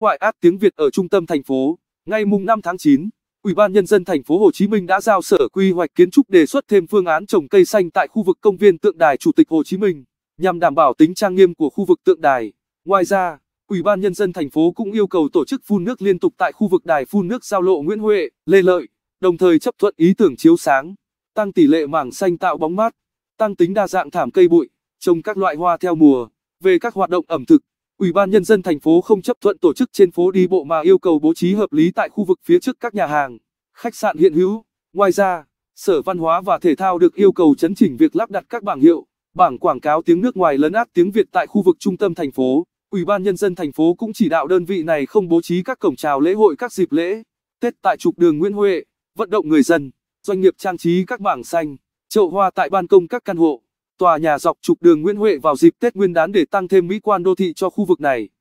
Ngoại ác tiếng Việt ở trung tâm thành phố, ngày mùng 5 tháng 9, Ủy ban nhân dân thành phố Hồ Chí Minh đã giao Sở Quy hoạch Kiến trúc đề xuất thêm phương án trồng cây xanh tại khu vực công viên tượng đài Chủ tịch Hồ Chí Minh, nhằm đảm bảo tính trang nghiêm của khu vực tượng đài. Ngoài ra, Ủy ban nhân dân thành phố cũng yêu cầu tổ chức phun nước liên tục tại khu vực đài phun nước giao lộ Nguyễn Huệ, Lê Lợi, đồng thời chấp thuận ý tưởng chiếu sáng, tăng tỷ lệ mảng xanh tạo bóng mát, tăng tính đa dạng thảm cây bụi, trồng các loại hoa theo mùa. Về các hoạt động ẩm thực Ủy ban nhân dân thành phố không chấp thuận tổ chức trên phố đi bộ mà yêu cầu bố trí hợp lý tại khu vực phía trước các nhà hàng, khách sạn hiện hữu. Ngoài ra, Sở Văn hóa và Thể thao được yêu cầu chấn chỉnh việc lắp đặt các bảng hiệu, bảng quảng cáo tiếng nước ngoài lấn át tiếng Việt tại khu vực trung tâm thành phố. Ủy ban nhân dân thành phố cũng chỉ đạo đơn vị này không bố trí các cổng chào lễ hội các dịp lễ, Tết tại trục đường Nguyễn Huệ, vận động người dân, doanh nghiệp trang trí các bảng xanh, chậu hoa tại ban công các căn hộ tòa nhà dọc trục đường Nguyễn Huệ vào dịp Tết Nguyên đán để tăng thêm mỹ quan đô thị cho khu vực này.